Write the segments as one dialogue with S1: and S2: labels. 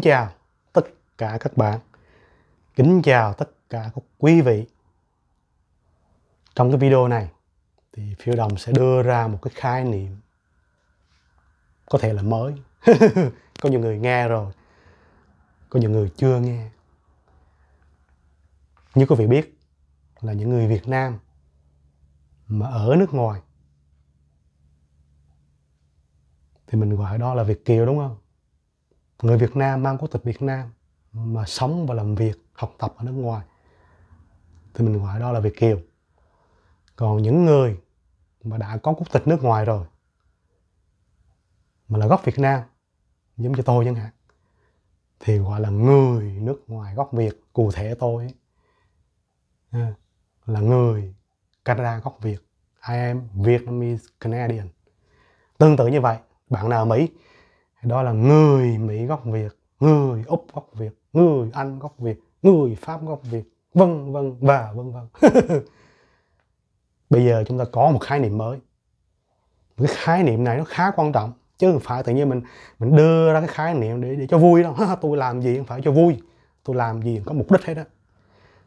S1: Kính chào tất cả các bạn. Kính chào tất cả các quý vị. Trong cái video này thì phiêu đồng sẽ đưa ra một cái khái niệm có thể là mới. có nhiều người nghe rồi, có nhiều người chưa nghe. Như quý vị biết là những người Việt Nam mà ở nước ngoài thì mình gọi đó là Việt kiều đúng không? người Việt Nam mang quốc tịch Việt Nam mà sống và làm việc, học tập ở nước ngoài thì mình gọi đó là Việt kiều. Còn những người mà đã có quốc tịch nước ngoài rồi mà là gốc Việt Nam giống như tôi chẳng hạn thì gọi là người nước ngoài gốc Việt cụ thể tôi là người Canada gốc Việt I am Vietnamese Canadian tương tự như vậy bạn nào ở Mỹ đó là người mỹ gốc việt người úc gốc việt người anh gốc việt người pháp gốc việt vân vân và vân vân bây giờ chúng ta có một khái niệm mới cái khái niệm này nó khá quan trọng chứ không phải tự nhiên mình mình đưa ra cái khái niệm để để cho vui đâu tôi làm gì không phải cho vui tôi làm gì có mục đích hết đó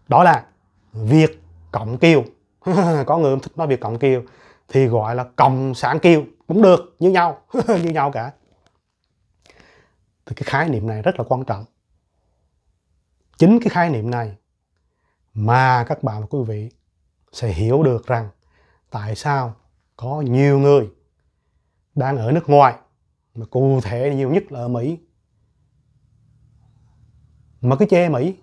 S1: đó là việt cộng kiều có người không thích nói việt cộng kiều thì gọi là cộng sản kiều cũng được như nhau như nhau cả thì cái khái niệm này rất là quan trọng chính cái khái niệm này mà các bạn và quý vị sẽ hiểu được rằng tại sao có nhiều người đang ở nước ngoài mà cụ thể nhiều nhất là ở Mỹ mà cứ chê Mỹ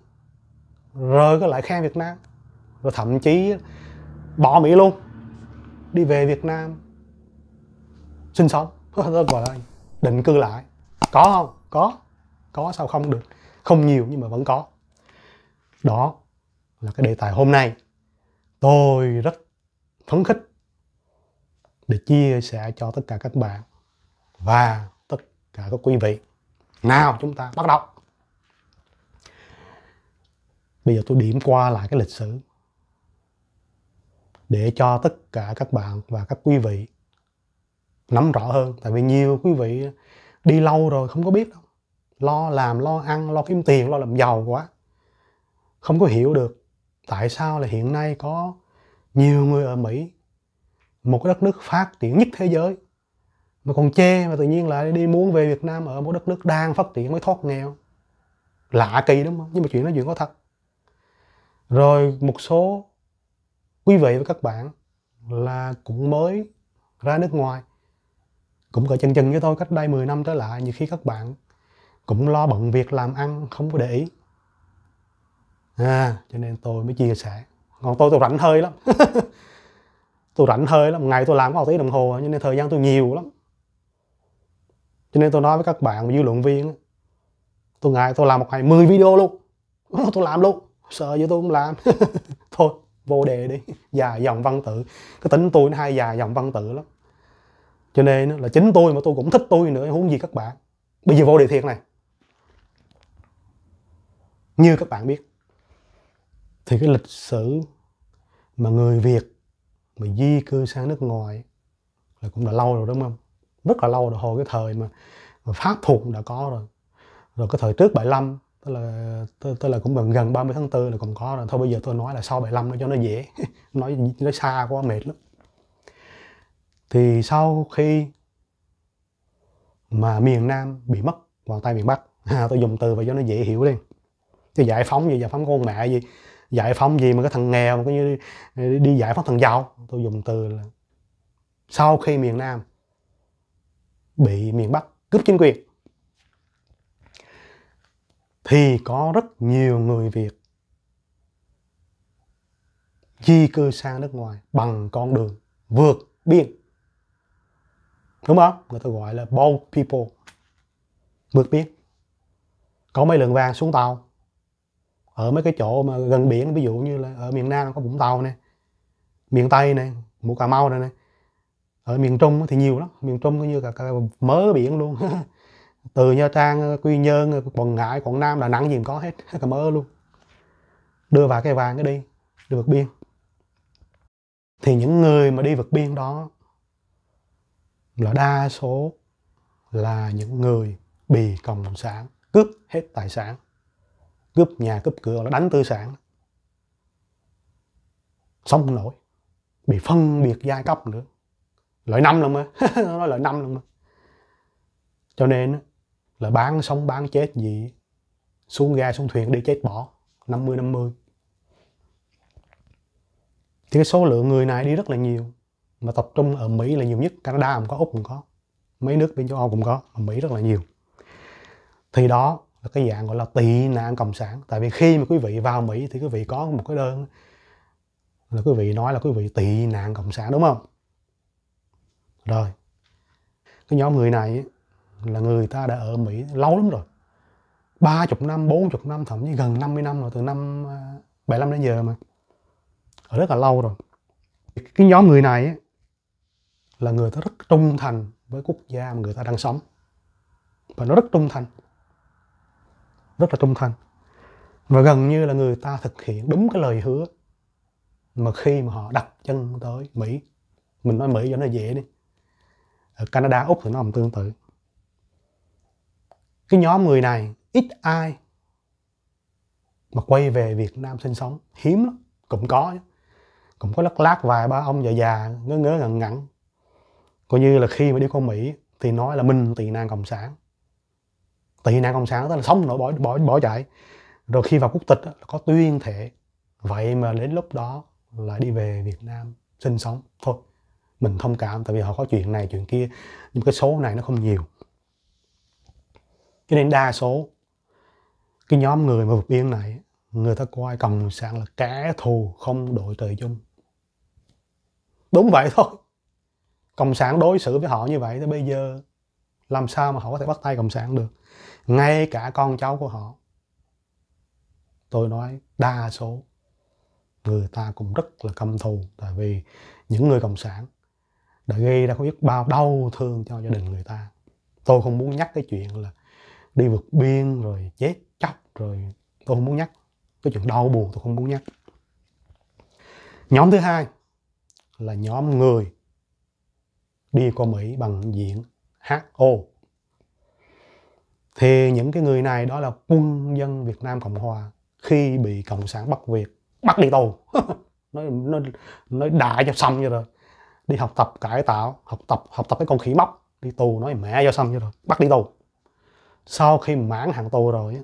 S1: rồi có lại khen Việt Nam rồi thậm chí bỏ Mỹ luôn đi về Việt Nam sinh sống gọi là định cư lại có không có có sao không được không nhiều nhưng mà vẫn có đó là cái đề tài hôm nay tôi rất phấn khích để chia sẻ cho tất cả các bạn và tất cả các quý vị nào chúng ta bắt đầu bây giờ tôi điểm qua lại cái lịch sử để cho tất cả các bạn và các quý vị nắm rõ hơn tại vì nhiều quý vị đi lâu rồi không có biết đâu lo làm lo ăn lo kiếm tiền lo làm giàu quá không có hiểu được tại sao là hiện nay có nhiều người ở mỹ một cái đất nước phát triển nhất thế giới mà còn chê mà tự nhiên lại đi muốn về Việt Nam ở một đất nước đang phát triển mới thoát nghèo lạ kỳ đúng không nhưng mà chuyện đó chuyện có thật rồi một số quý vị và các bạn là cũng mới ra nước ngoài cũng cỡ chân chân với tôi cách đây 10 năm trở lại nhiều khi các bạn cũng lo bận việc làm ăn không có để ý à, cho nên tôi mới chia sẻ còn tôi tôi rảnh hơi lắm tôi rảnh hơi lắm ngày tôi làm có một tí đồng hồ cho nên thời gian tôi nhiều lắm cho nên tôi nói với các bạn dư luận viên tôi ngày tôi làm một ngày 10 video luôn tôi làm luôn sợ gì tôi cũng làm thôi vô đề đi dài dòng văn tự cái tính tôi nó hay dài dòng văn tự lắm cho nên là chính tôi mà tôi cũng thích tôi nữa huống gì các bạn
S2: bây giờ vô đề thiệt này
S1: như các bạn biết thì cái lịch sử mà người việt mà di cư sang nước ngoài là cũng đã lâu rồi đúng không rất là lâu rồi hồi cái thời mà, mà pháp thuộc đã có rồi rồi cái thời trước 75 tức là tức, tức là cũng gần gần 30 tháng 4 là còn có rồi thôi bây giờ tôi nói là sau 75 nó cho nó dễ nói nói xa quá mệt lắm thì sau khi mà miền Nam bị mất vào tay miền Bắc à, tôi dùng từ vậy cho nó dễ hiểu đi cái giải phóng gì giải phóng con mẹ gì giải phóng gì mà cái thằng nghèo mà coi như đi, đi giải phóng thằng giàu tôi dùng từ là sau khi miền Nam bị miền Bắc cướp chính quyền thì có rất nhiều người Việt di cư sang nước ngoài bằng con đường vượt biên đúng không người ta gọi là bold people vượt biên có mấy lượng vàng xuống tàu ở mấy cái chỗ mà gần biển ví dụ như là ở miền nam có vũng tàu này miền tây này mù cà mau này, ở miền trung thì nhiều lắm miền trung coi như cả, cả mớ biển luôn từ nha trang quy nhơn quảng ngãi quảng nam đà nẵng gì có hết cả mớ luôn đưa vào cái vàng cái đi vượt biên thì những người mà đi vượt biên đó là đa số là những người bị cộng sản cướp hết tài sản cướp nhà cướp cửa là đánh tư sản xong nổi bị phân biệt giai cấp nữa lợi năm luôn mà nói lợi năm luôn mà cho nên là bán sống bán chết gì xuống ga xuống thuyền đi chết bỏ 50 50 thì cái số lượng người này đi rất là nhiều mà tập trung ở Mỹ là nhiều nhất Canada cũng có Úc cũng có mấy nước bên châu Âu cũng có ở Mỹ rất là nhiều thì đó là cái dạng gọi là tị nạn cộng sản tại vì khi mà quý vị vào Mỹ thì quý vị có một cái đơn là quý vị nói là quý vị tị nạn cộng sản đúng không rồi cái nhóm người này là người ta đã ở Mỹ lâu lắm rồi ba chục năm, bốn chục năm, thậm chí gần 50 năm rồi, từ năm 75 à, đến giờ mà. Ở rất là lâu rồi. Cái nhóm người này là người ta rất trung thành với quốc gia mà người ta đang sống và nó rất trung thành rất là trung thành và gần như là người ta thực hiện đúng cái lời hứa mà khi mà họ đặt chân tới Mỹ mình nói Mỹ cho nó dễ đi ở Canada Úc thì nó làm tương tự cái nhóm người này ít ai mà quay về Việt Nam sinh sống hiếm lắm cũng có cũng có lắc lác vài ba ông già già ngớ ngớ ngẩn ngẩn coi như là khi mà đi qua mỹ thì nói là mình tị nạn cộng sản tị nạn cộng sản tức là sống nổi bỏ bỏ bỏ chạy rồi khi vào quốc tịch là có tuyên thệ vậy mà đến lúc đó là đi về việt nam sinh sống thôi mình thông cảm tại vì họ có chuyện này chuyện kia nhưng cái số này nó không nhiều cho nên đa số cái nhóm người mà vượt biên này người ta coi cộng sản là kẻ thù không đội trời chung đúng vậy thôi cộng sản đối xử với họ như vậy thì bây giờ làm sao mà họ có thể bắt tay cộng sản được ngay cả con cháu của họ tôi nói đa số người ta cũng rất là căm thù tại vì những người cộng sản đã gây ra không biết bao đau thương cho gia đình người ta tôi không muốn nhắc cái chuyện là đi vượt biên rồi chết chóc rồi tôi không muốn nhắc cái chuyện đau buồn tôi không muốn nhắc nhóm thứ hai là nhóm người đi qua Mỹ bằng diện HO. Thì những cái người này đó là quân dân Việt Nam Cộng Hòa khi bị Cộng sản bắt Việt, bắt đi tù. nó, nó, nó đại cho xong như rồi. Đi học tập cải tạo, học tập học tập cái con khỉ móc, đi tù nói mẹ cho xong như rồi, bắt đi tù. Sau khi mãn hạn tù rồi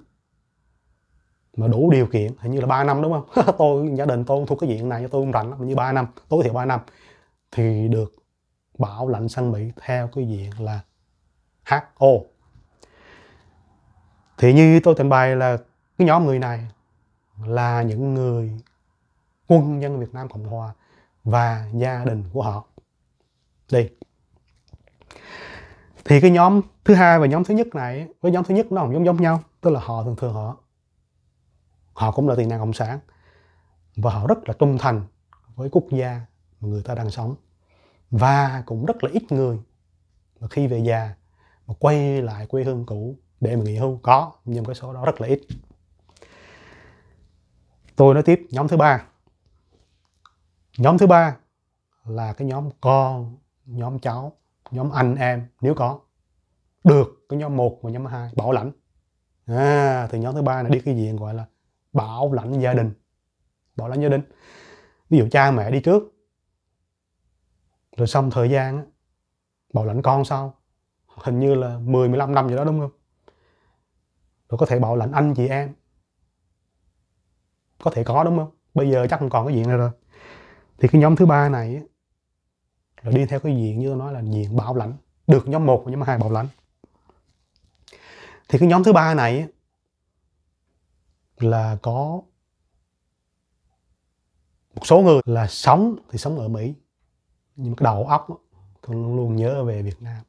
S1: mà đủ điều kiện hình như là 3 năm đúng không tôi gia đình tôi thuộc cái diện này tôi không rảnh lắm như 3 năm tối thiểu 3 năm thì được bảo lãnh sang Mỹ theo cái diện là HO. Thì như tôi trình bày là cái nhóm người này là những người quân nhân Việt Nam Cộng Hòa và gia đình của họ. Đi. Thì cái nhóm thứ hai và nhóm thứ nhất này với nhóm thứ nhất nó không giống giống nhau, tức là họ thường thường họ họ cũng là tiền nạn cộng sản và họ rất là trung thành với quốc gia mà người ta đang sống và cũng rất là ít người mà khi về già mà quay lại quê hương cũ để mà nghỉ hưu có nhưng cái số đó rất là ít tôi nói tiếp nhóm thứ ba nhóm thứ ba là cái nhóm con nhóm cháu nhóm anh em nếu có được cái nhóm 1 và nhóm 2 bảo lãnh à, thì nhóm thứ ba này đi cái diện gọi là bảo lãnh gia đình bảo lãnh gia đình ví dụ cha mẹ đi trước rồi xong thời gian bảo lãnh con sau hình như là 10 15 năm gì đó đúng không rồi có thể bảo lãnh anh chị em có thể có đúng không bây giờ chắc không còn cái diện này rồi thì cái nhóm thứ ba này là đi theo cái diện như tôi nói là diện bảo lãnh được nhóm 1 và nhóm 2 bảo lãnh thì cái nhóm thứ ba này là có một số người là sống thì sống ở Mỹ nhưng cái đầu óc thường luôn luôn nhớ về Việt Nam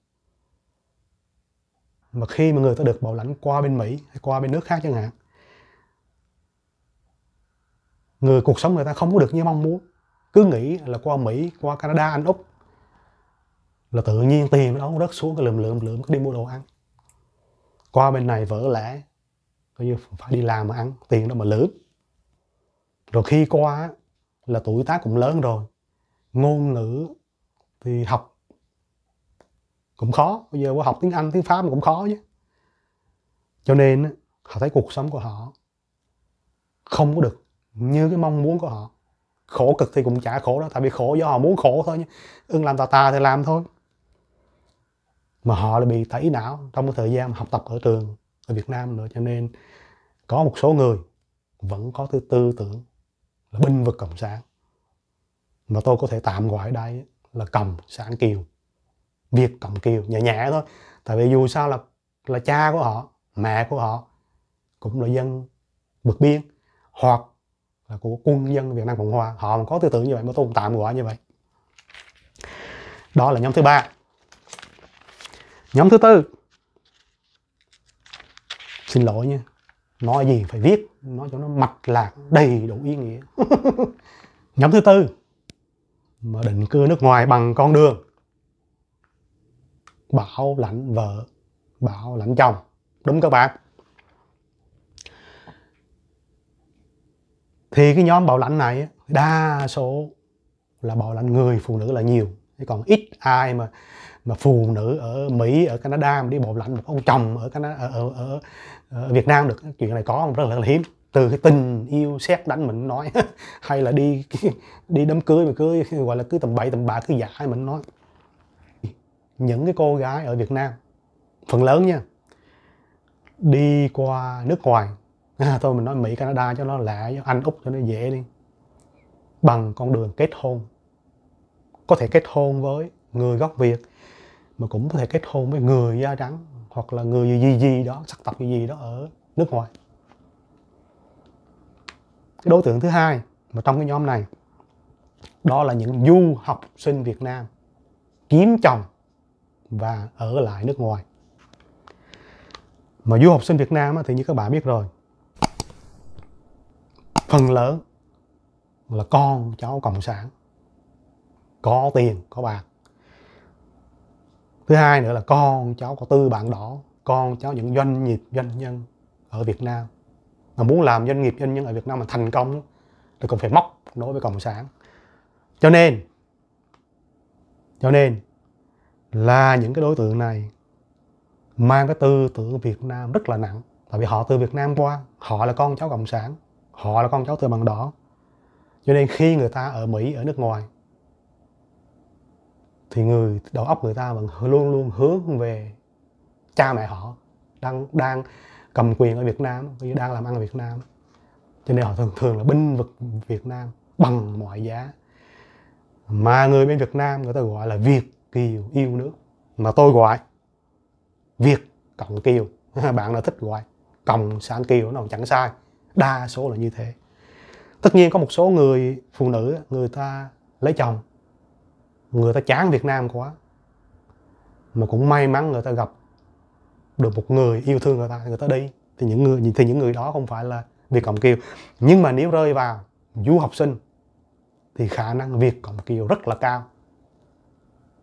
S1: mà khi mà người ta được bảo lãnh qua bên Mỹ hay qua bên nước khác chẳng hạn người cuộc sống người ta không có được như mong muốn cứ nghĩ là qua Mỹ qua Canada Anh Úc là tự nhiên tiền đó rớt xuống cái lượm lượm lượm cứ đi mua đồ ăn qua bên này vỡ lẽ coi như phải đi làm mà ăn tiền đó mà lượm rồi khi qua là tuổi tác cũng lớn rồi ngôn ngữ thì học cũng khó bây giờ qua học tiếng anh tiếng pháp cũng khó chứ cho nên họ thấy cuộc sống của họ không có được như cái mong muốn của họ khổ cực thì cũng chả khổ đâu tại vì khổ do họ muốn khổ thôi nhé ưng làm tà tà thì làm thôi mà họ lại bị tẩy não trong cái thời gian học tập ở trường ở Việt Nam nữa cho nên có một số người vẫn có tư tư tưởng là binh vực cộng sản mà tôi có thể tạm gọi đây là cầm sản kiều việt còng kiều nhẹ nhẹ thôi tại vì dù sao là là cha của họ mẹ của họ cũng là dân vượt biên hoặc là của quân dân Việt Nam Cộng Hòa họ có tư tưởng như vậy mới tồn tạm của họ như vậy đó là nhóm thứ ba nhóm thứ tư xin lỗi nha nói gì phải viết nói cho nó mạch lạc đầy đủ ý nghĩa nhóm thứ tư mà định cư nước ngoài bằng con đường bảo lãnh vợ bảo lãnh chồng đúng các bạn thì cái nhóm bảo lãnh này đa số là bảo lãnh người phụ nữ là nhiều còn ít ai mà mà phụ nữ ở Mỹ ở Canada mà đi bảo lãnh một ông chồng ở Canada ở, ở, ở, Việt Nam được chuyện này có rất rất là hiếm từ cái tình yêu xét đánh mình nói hay là đi đi đám cưới mà cưới gọi là cứ tầm bậy tầm bạ cứ giả hay mình nói những cái cô gái ở Việt Nam phần lớn nha đi qua nước ngoài à, thôi mình nói Mỹ Canada cho nó lạ cho Anh Úc cho nó dễ đi bằng con đường kết hôn có thể kết hôn với người gốc Việt mà cũng có thể kết hôn với người da trắng hoặc là người gì gì đó sắc tộc gì gì đó ở nước ngoài đối tượng thứ hai mà trong cái nhóm này đó là những du học sinh Việt Nam kiếm chồng và ở lại nước ngoài mà du học sinh Việt Nam thì như các bạn biết rồi phần lớn là con cháu cộng sản có tiền có bạc thứ hai nữa là con cháu có tư bạn đỏ con cháu những doanh nghiệp doanh nhân ở Việt Nam mà muốn làm doanh nghiệp doanh nhân ở Việt Nam mà thành công thì còn phải móc nối với cộng sản cho nên cho nên là những cái đối tượng này mang cái tư tưởng Việt Nam rất là nặng tại vì họ từ Việt Nam qua họ là con cháu cộng sản họ là con cháu từ bằng đỏ cho nên khi người ta ở Mỹ ở nước ngoài thì người đầu óc người ta vẫn luôn luôn hướng về cha mẹ họ đang đang cầm quyền ở Việt Nam đang làm ăn ở Việt Nam cho nên họ thường thường là binh vực Việt Nam bằng mọi giá mà người bên Việt Nam người ta gọi là Việt kiều yêu nước mà tôi gọi Việt cộng kiều bạn nào thích gọi cộng sản kiều nó chẳng sai đa số là như thế tất nhiên có một số người phụ nữ người ta lấy chồng người ta chán Việt Nam quá mà cũng may mắn người ta gặp được một người yêu thương người ta người ta đi thì những người thì những người đó không phải là Việt Cộng Kiều nhưng mà nếu rơi vào du học sinh thì khả năng Việt Cộng Kiều rất là cao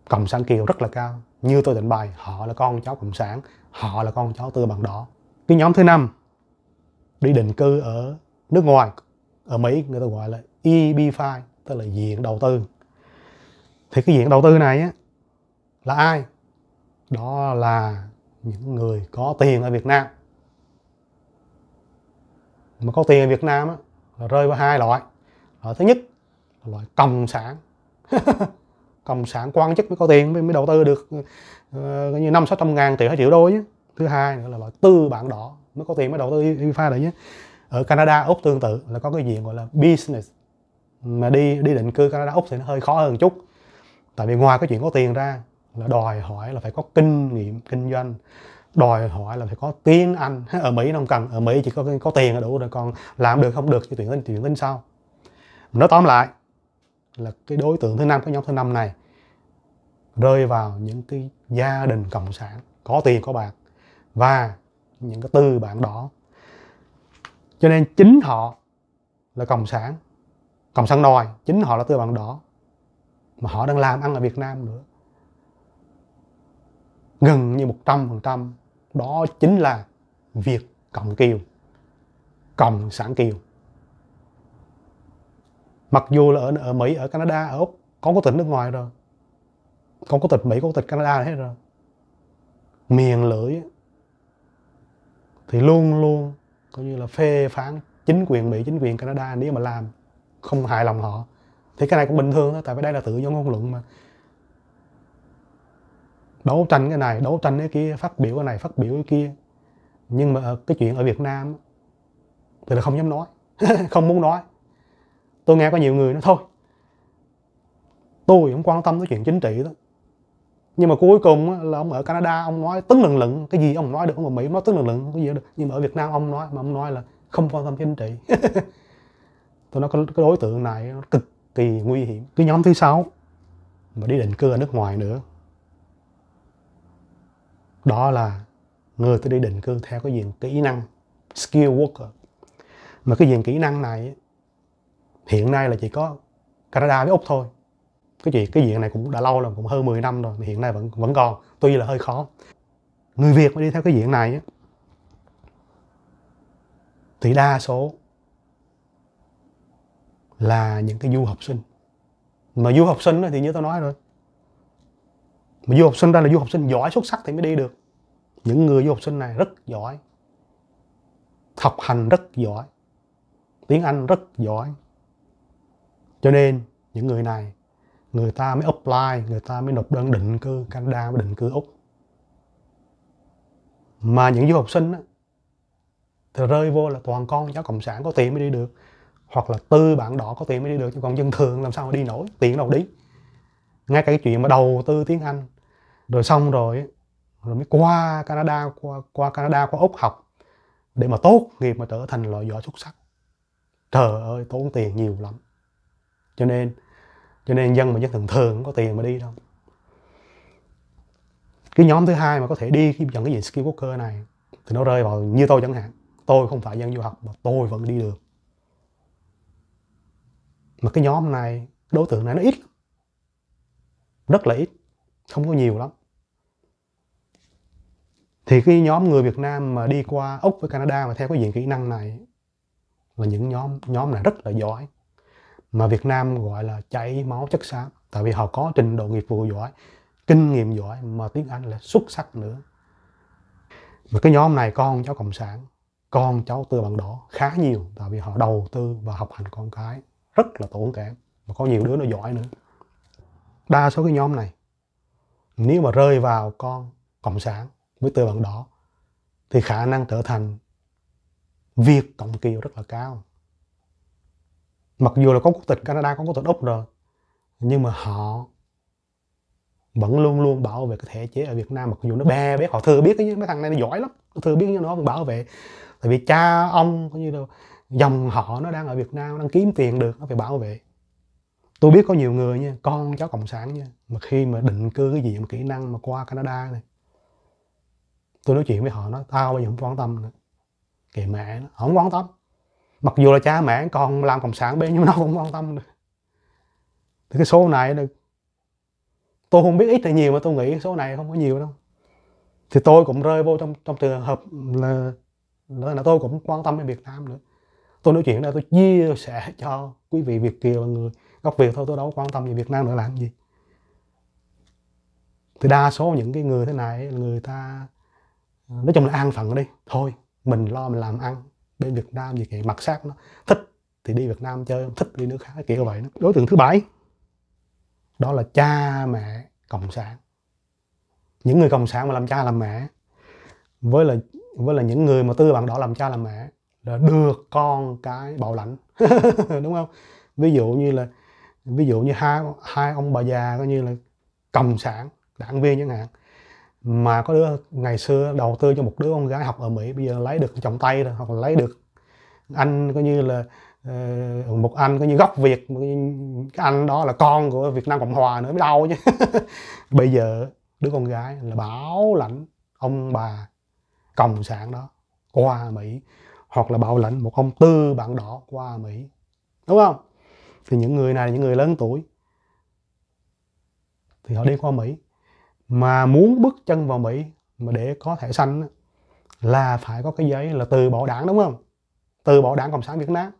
S1: Cộng sản Kiều rất là cao như tôi định bày họ là con cháu Cộng sản họ là con cháu tư bằng đỏ cái nhóm thứ năm đi định cư ở nước ngoài ở Mỹ người ta gọi là EB5 tức là diện đầu tư thì cái diện đầu tư này á, là ai đó là những người có tiền ở Việt Nam mà có tiền ở Việt Nam á, là rơi vào hai loại ở thứ nhất là loại cộng sản cộng sản quan chức mới có tiền mới, mới đầu tư được uh, như năm sáu trăm ngàn tỷ hai triệu đô chứ thứ hai nữa là loại tư bản đỏ mới có tiền mới đầu tư IFA đấy nhé ở Canada Úc tương tự là có cái diện gọi là business mà đi đi định cư Canada Úc thì nó hơi khó hơn chút tại vì ngoài cái chuyện có tiền ra là đòi hỏi là phải có kinh nghiệm kinh doanh đòi hỏi là phải có tiếng anh ở mỹ nó không cần ở mỹ chỉ có có tiền là đủ rồi còn làm được không được thì tuyển tuyển tính sau nói tóm lại là cái đối tượng thứ năm cái nhóm thứ năm này rơi vào những cái gia đình cộng sản có tiền có bạc và những cái tư bản đỏ cho nên chính họ là cộng sản cộng sản nòi chính họ là tư bản đỏ mà họ đang làm ăn ở việt nam nữa gần như 100% đó chính là việc Cộng Kiều, Cộng sản Kiều. Mặc dù là ở, ở Mỹ, ở Canada, ở Úc, có có tịch nước ngoài rồi. Con có tịch Mỹ, có tịch Canada hết rồi. Miền lưỡi thì luôn luôn coi như là phê phán chính quyền Mỹ, chính quyền Canada nếu mà làm không hài lòng họ. Thì cái này cũng bình thường thôi, tại vì đây là tự do ngôn luận mà đấu tranh cái này đấu tranh cái kia phát biểu cái này phát biểu cái kia nhưng mà cái chuyện ở việt nam thì là không dám nói không muốn nói tôi nghe có nhiều người nói thôi tôi không quan tâm tới chuyện chính trị đó nhưng mà cuối cùng là ông ở Canada ông nói tấn lần lận cái gì ông nói được ông ở Mỹ nói tấn lần lận cái gì được nhưng mà ở Việt Nam ông nói mà ông nói là không quan tâm chính trị tôi nói cái đối tượng này nó cực kỳ nguy hiểm cái nhóm thứ sáu mà đi định cư ở nước ngoài nữa đó là người ta đi định cư theo cái diện kỹ năng skill worker mà cái diện kỹ năng này hiện nay là chỉ có Canada với Úc thôi cái chuyện cái diện này cũng đã lâu rồi cũng hơn 10 năm rồi hiện nay vẫn vẫn còn tuy là hơi khó người Việt mà đi theo cái diện này thì đa số là những cái du học sinh mà du học sinh thì như tôi nói rồi mà du học sinh ra là du học sinh giỏi xuất sắc thì mới đi được những người du học sinh này rất giỏi học hành rất giỏi tiếng anh rất giỏi cho nên những người này người ta mới apply người ta mới nộp đơn định cư canada với định cư úc mà những du học sinh á, thì rơi vô là toàn con giáo cộng sản có tiền mới đi được hoặc là tư bạn đỏ có tiền mới đi được chứ còn dân thường làm sao mà đi nổi tiền đâu đi ngay cả cái chuyện mà đầu tư tiếng anh rồi xong rồi rồi mới qua Canada qua qua Canada qua Úc học để mà tốt nghiệp mà trở thành loại giỏi xuất sắc trời ơi tốn tiền nhiều lắm cho nên cho nên dân mà dân thường thường không có tiền mà đi đâu cái nhóm thứ hai mà có thể đi khi nhận cái gì skill worker này thì nó rơi vào như tôi chẳng hạn tôi không phải dân du học mà tôi vẫn đi được mà cái nhóm này đối tượng này nó ít rất là ít không có nhiều lắm thì cái nhóm người Việt Nam mà đi qua Úc với Canada mà theo cái diện kỹ năng này là những nhóm nhóm này rất là giỏi mà Việt Nam gọi là chảy máu chất xám tại vì họ có trình độ nghiệp vụ giỏi kinh nghiệm giỏi mà tiếng Anh là xuất sắc nữa và cái nhóm này con cháu cộng sản con cháu tư bằng đỏ khá nhiều tại vì họ đầu tư và học hành con cái rất là tốn kém mà có nhiều đứa nó giỏi nữa đa số cái nhóm này nếu mà rơi vào con cộng sản với tư bản đỏ thì khả năng trở thành Việt Cộng Kiều rất là cao. Mặc dù là có quốc tịch Canada, có quốc tịch Úc rồi, nhưng mà họ vẫn luôn luôn bảo vệ cái thể chế ở Việt Nam mặc dù nó bè bé họ thừa biết cái mấy thằng này nó giỏi lắm thừa biết nhưng nó vẫn bảo vệ tại vì cha ông có như là dòng họ nó đang ở Việt Nam đang kiếm tiền được nó phải bảo vệ tôi biết có nhiều người nha con cháu cộng sản nha mà khi mà định cư cái gì mà kỹ năng mà qua canada này tôi nói chuyện với họ nó tao bây giờ không quan tâm nữa kìa mẹ nó không quan tâm mặc dù là cha mẹ con làm cộng sản bên nhưng mà nó không quan tâm nữa thì cái số này được tôi không biết ít hay nhiều mà tôi nghĩ số này không có nhiều đâu thì tôi cũng rơi vô trong trong trường hợp là là, là tôi cũng quan tâm đến Việt Nam nữa tôi nói chuyện đây tôi chia sẻ cho quý vị Việt Kiều là người gốc việt thôi tôi đâu có quan tâm gì việt nam nữa làm gì thì đa số những cái người thế này người ta nói chung là an phận đi thôi mình lo mình làm ăn bên việt nam gì kìa mặc sát nó thích thì đi việt nam chơi thích đi nước khác kiểu vậy đó. đối tượng thứ bảy đó là cha mẹ cộng sản những người cộng sản mà làm cha làm mẹ với là với là những người mà tư bản đó làm cha làm mẹ là đưa con cái bạo lãnh đúng không ví dụ như là ví dụ như hai hai ông bà già coi như là cầm sản đảng viên chẳng hạn mà có đứa ngày xưa đầu tư cho một đứa con gái học ở Mỹ bây giờ lấy được chồng tay rồi hoặc là lấy được anh coi như là ờ, một anh coi như gốc Việt cái anh đó là con của Việt Nam Cộng Hòa nữa mới đau chứ bây giờ đứa con gái là bảo lãnh ông bà cộng sản đó qua Mỹ hoặc là bảo lãnh một ông tư bạn đỏ qua Mỹ đúng không thì những người này là những người lớn tuổi thì họ đi qua Mỹ mà muốn bước chân vào Mỹ mà để có thẻ xanh là phải có cái giấy là từ bỏ đảng đúng không từ bỏ đảng cộng sản Việt Nam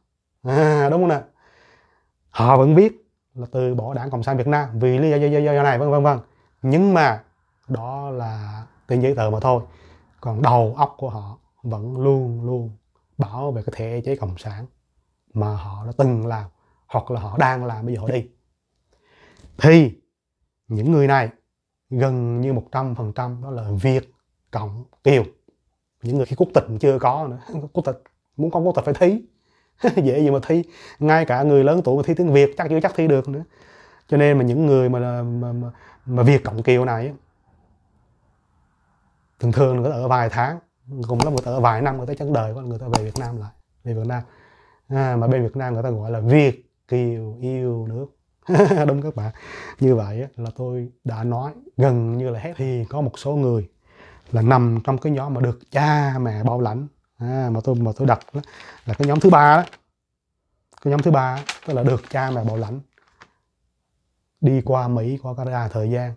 S1: à, đúng không nè họ vẫn biết là từ bỏ đảng cộng sản Việt Nam vì lý do, do, do, do này vân vân vân nhưng mà đó là tiền giấy tờ mà thôi còn đầu óc của họ vẫn luôn luôn bảo về cái thể chế cộng sản mà họ đã từng làm hoặc là họ đang làm bây giờ họ đi thì những người này gần như 100% đó là Việt cộng kiều những người khi quốc tịch chưa có nữa quốc tịch muốn có quốc tịch phải thi dễ gì mà thi ngay cả người lớn tuổi mà thi tiếng Việt chắc chưa chắc thi được nữa cho nên mà những người mà mà, mà, mà Việt cộng kiều này thường thường người ta ở vài tháng cùng lắm người ta ở vài năm người ta chẳng đời quá người ta về Việt Nam lại về Việt Nam à, mà bên Việt Nam người ta gọi là Việt kiều yêu nước đúng các bạn như vậy là tôi đã nói gần như là hết thì có một số người là nằm trong cái nhóm mà được cha mẹ bao lãnh à, mà tôi mà tôi đặt đó, là cái nhóm thứ ba đó cái nhóm thứ ba tức là được cha mẹ bảo lãnh đi qua mỹ qua canada thời gian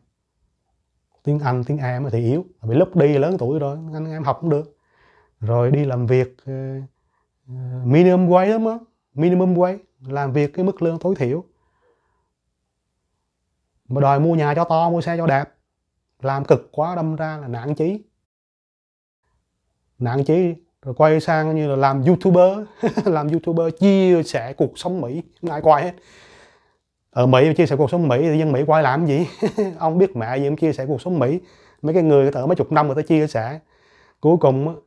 S1: tiếng anh tiếng em thì yếu vì lúc đi lớn tuổi rồi anh em học cũng được rồi đi làm việc ờ, ờ, minimum wage lắm á minimum wage làm việc cái mức lương tối thiểu mà đòi mua nhà cho to mua xe cho đẹp làm cực quá đâm ra là nản chí nản chí rồi quay sang như là làm youtuber làm youtuber chia sẻ cuộc sống mỹ ngại quay hết ở mỹ chia sẻ cuộc sống mỹ thì dân mỹ quay làm gì ông biết mẹ gì em chia sẻ cuộc sống mỹ mấy cái người ở mấy chục năm người ta chia sẻ cuối cùng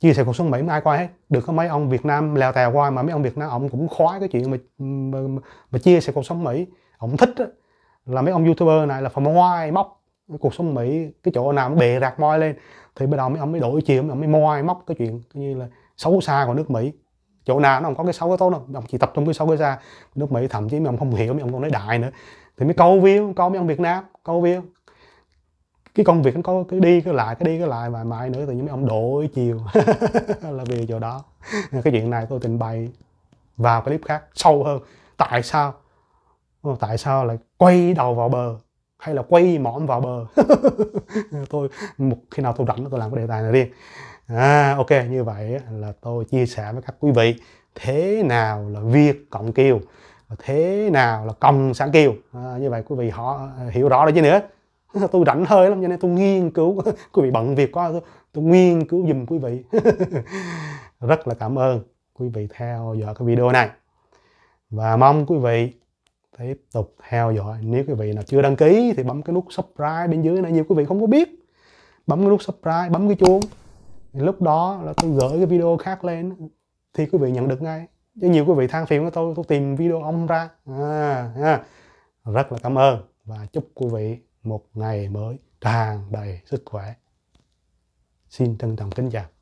S1: chia sẻ cuộc sống mỹ ai coi hết được có mấy ông Việt Nam lèo tèo qua mà mấy ông Việt Nam ông cũng khoái cái chuyện mà mà, mà chia sẻ cuộc sống Mỹ ông thích đó, là mấy ông youtuber này là phần ngoài móc cuộc sống Mỹ cái chỗ nào cũng bề rạc moi lên thì bắt đầu mấy ông mới đổi chiều ông mới moi móc cái chuyện như là xấu xa của nước Mỹ chỗ nào nó không có cái xấu cái tốt đâu ông chỉ tập trung cái xấu cái ra nước Mỹ thậm chí mấy ông không hiểu mấy ông còn nói đại nữa thì mới câu view câu mấy ông Việt Nam câu view cái công việc nó có cái đi cái lại cái đi cái lại vài mai nữa thì những ông đổi chiều là vì chỗ đó cái chuyện này tôi trình bày vào clip khác sâu hơn tại sao ờ, tại sao lại quay đầu vào bờ hay là quay mõm vào bờ tôi một khi nào tôi rảnh tôi làm cái đề tài này riêng à, ok như vậy là tôi chia sẻ với các quý vị thế nào là việc cộng kiều thế nào là cộng sản kiều à, như vậy quý vị họ hiểu rõ rồi chứ nữa tôi rảnh hơi lắm cho nên tôi nghiên cứu quý vị bận việc quá tôi, tôi nghiên cứu giùm quý vị rất là cảm ơn quý vị theo dõi cái video này và mong quý vị tiếp tục theo dõi nếu quý vị nào chưa đăng ký thì bấm cái nút subscribe bên dưới này nhiều quý vị không có biết bấm cái nút subscribe bấm cái chuông thì lúc đó là tôi gửi cái video khác lên thì quý vị nhận được ngay chứ nhiều quý vị than phiền của tôi tôi tìm video ông ra à, à. rất là cảm ơn và chúc quý vị một ngày mới tràn đầy sức khỏe. Xin trân trọng kính chào.